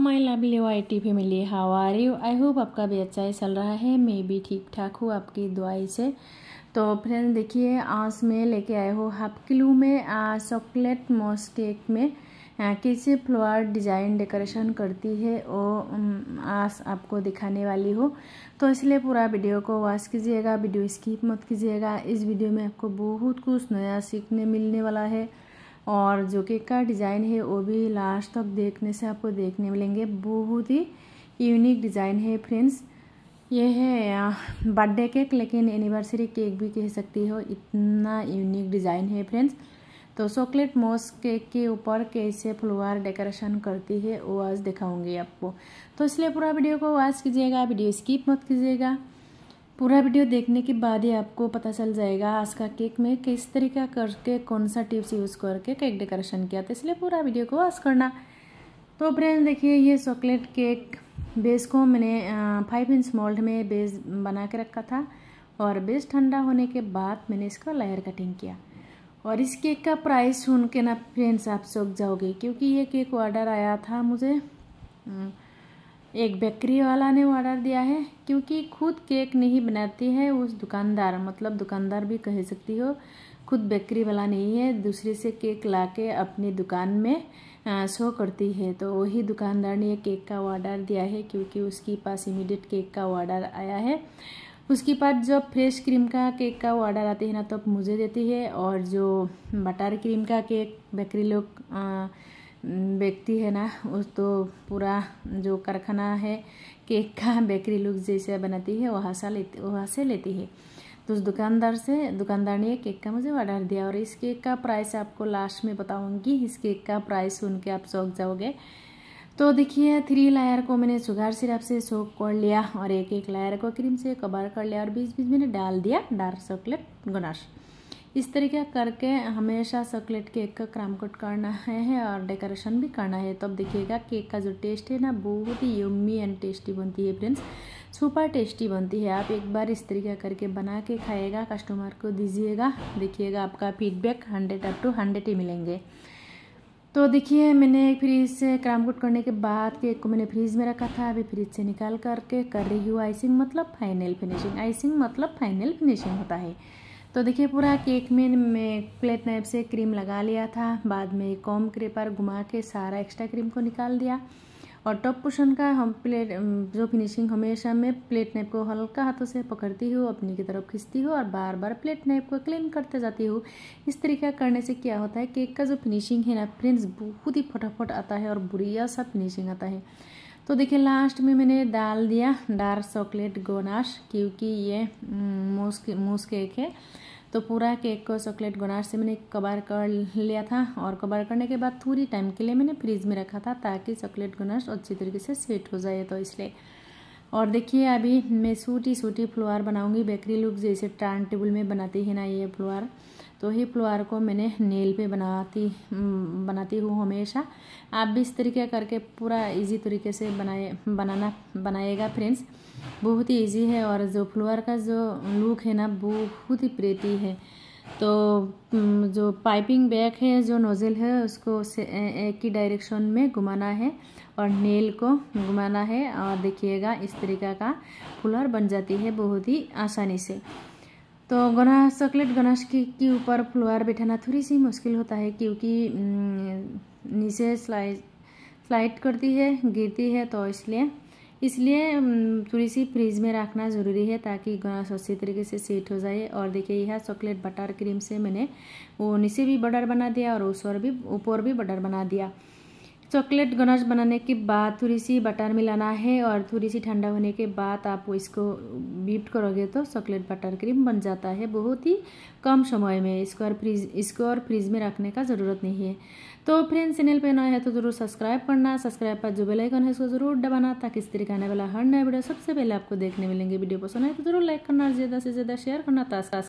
my lovely I T family how are you I hope आपका भी अच्छा ही चल रहा है मैं भी ठीक ठाक हूँ आपकी दुआई से तो फ्रेंड देखिए आज मैं लेके आए हूँ हाफ किलो में चॉकलेट मॉस केक में कैसे फ्लावर डिज़ाइन डेकोरेशन करती है वो आज आपको दिखाने वाली हो तो इसलिए पूरा वीडियो को वॉच कीजिएगा वीडियो स्किप मत कीजिएगा इस वीडियो में आपको बहुत कुछ नया सीखने मिलने वाला है और जो केक का डिज़ाइन है वो भी लास्ट तक देखने से आपको देखने मिलेंगे बहुत ही यूनिक डिज़ाइन है फ्रेंड्स ये है बर्थडे केक लेकिन एनिवर्सरी केक भी कह सकती हो इतना यूनिक डिज़ाइन है फ्रेंड्स तो चॉकलेट मोस केक के ऊपर कैसे फ्लोअर डेकोरेशन करती है वो आज दिखाऊंगी आपको तो इसलिए पूरा वीडियो को वॉच कीजिएगा वीडियो स्किप मत कीजिएगा पूरा वीडियो देखने के बाद ही आपको पता चल जाएगा आज का केक में किस तरीका करके कौन सा टिप्स यूज़ करके केक डेकोरेशन किया था तो इसलिए पूरा वीडियो को आज करना तो फ्रेंड्स देखिए ये चॉकलेट केक बेस को मैंने फाइव इंच मोल्ड में बेस बना के रखा था और बेस ठंडा होने के बाद मैंने इसका लेयर कटिंग किया और इस केक का प्राइस सुन के ना फ्रेंड्स आप सोख जाओगे क्योंकि ये केक ऑर्डर आया था मुझे एक बेकरी वाला ने ऑर्डर दिया है क्योंकि खुद केक नहीं बनाती है उस दुकानदार मतलब दुकानदार भी कह सकती हो खुद बेकरी वाला नहीं है दूसरे से केक ला के अपनी दुकान में शो करती है तो वही दुकानदार ने केक का ऑर्डर दिया है क्योंकि उसके पास इमीडिएट केक का ऑर्डर आया है उसके बाद जब फ्रेश क्रीम का केक का ऑर्डर आते हैं ना तो मुझे देती है और जो बटर क्रीम का केक बेकरी लोग व्यक्ति है ना उस तो पूरा जो कारखाना है केक का बेकरी लुक जैसे बनाती है वहाँ से लेती वहाँ से लेती है तो उस दुकानदार से दुकानदार ने केक का मुझे ऑर्डर दिया और इस केक का प्राइस आपको लास्ट में बताऊंगी इस केक का प्राइस सुन के आप शौक जाओगे तो देखिए थ्री लायर को मैंने शुगर सिरप से सोक कर लिया और एक एक लायर को क्रीम से कवर कर लिया और बीच बीच मैंने डाल दिया डार्क चॉकलेट गनाश इस तरीके करके हमेशा चॉकलेट केक का क्रम कट करना है और डेकोरेशन भी करना है तब देखिएगा केक का जो टेस्ट है ना बहुत ही यम्मी एंड टेस्टी बनती है फ्रेंड्स सुपर टेस्टी बनती है आप एक बार इस तरीके करके बना के खाइएगा कस्टमर को दीजिएगा देखिएगा आपका feedback hundred up to hundred ही मिलेंगे तो देखिए मैंने फ्रिज से क्राम कोट करने के बाद केक को मैंने फ्रिज में रखा था अभी फ्रिज से निकाल करके कर रही हूँ आइसिंग मतलब फाइनल फिनिशिंग आइसिंग मतलब फाइनल फिनिशिंग होता है तो देखिए पूरा केक में मैं प्लेट नाइप से क्रीम लगा लिया था बाद में कॉम क्रेपर घुमा के सारा एक्स्ट्रा क्रीम को निकाल दिया और टॉप पोर्शन का हम प्लेट जो फिनिशिंग हमेशा मैं प्लेट नाइप को हल्का हाथों से पकड़ती हूँ अपनी की तरफ खींचती हूँ और बार बार प्लेट नाइप को क्लीन करते जाती हूँ इस तरीका करने से क्या होता है केक का जो फिनिशिंग है ना फ्रेंड्स बहुत ही फटाफट आता है और बुरिया सा फिनिशिंग आता है तो देखिए लास्ट में मैंने डाल दिया डार्क चॉकलेट गोनाश क्योंकि ये मूस मूस केक है तो पूरा केक को चॉकलेट गुनार से मैंने कबार कर लिया था और कबार करने के बाद थोड़ी टाइम के लिए मैंने फ्रिज में रखा था ताकि चॉकलेट गुनार अच्छी तरीके से सेट हो जाए तो इसलिए और देखिए अभी मैं छोटी छोटी फ्लोर बनाऊंगी बेकरी लुक जैसे टर्न टेबल में बनाती है ना ये फ्लोर तो ही फ्लोर को मैंने नेल पे बनाती बनाती हूँ हमेशा आप भी इस तरीके करके पूरा इजी तरीके से बनाए बनाना बनाएगा फ्रेंड्स बहुत ही इजी है और जो फ्लोर का जो लुक है ना बहुत ही प्रेती है तो जो पाइपिंग बैग है जो नोज़ल है उसको एक ही डायरेक्शन में घुमाना है और नेल को घुमाना है और देखिएगा इस तरीका का फुलर बन जाती है बहुत ही आसानी से तो गणेश चॉकलेट गणेश के, के ऊपर फ्लोर बैठाना थोड़ी सी मुश्किल होता है क्योंकि नीचे स्लाइड स्लाइड करती है गिरती है तो इसलिए इसलिए थोड़ी सी फ्रिज में रखना ज़रूरी है ताकि गणेश अच्छी तरीके से सेट हो जाए और देखिए यह चॉकलेट बटर क्रीम से मैंने वो नीचे भी बटर बना दिया और और भी ऊपर भी बटर बना दिया चॉकलेट गनाश बनाने के बाद थोड़ी सी बटर मिलाना है और थोड़ी सी ठंडा होने के बाद आप इसको बीट करोगे तो चॉकलेट बटर क्रीम बन जाता है बहुत ही कम समय में इसको और फ्रीज इसको और फ्रीज में रखने का ज़रूरत नहीं है तो फ्रेंड्स चैनल पे नए है तो ज़रूर सब्सक्राइब करना सब्सक्राइब पर जो बेलाइकन है उसको ज़रूर दबाना ताकि इस तरीके आने वाला हर नया वीडियो सबसे पहले आपको देखने मिलेंगे वीडियो पसंद है तो ज़रूर लाइक करना ज़्यादा से ज़्यादा शेयर करना तास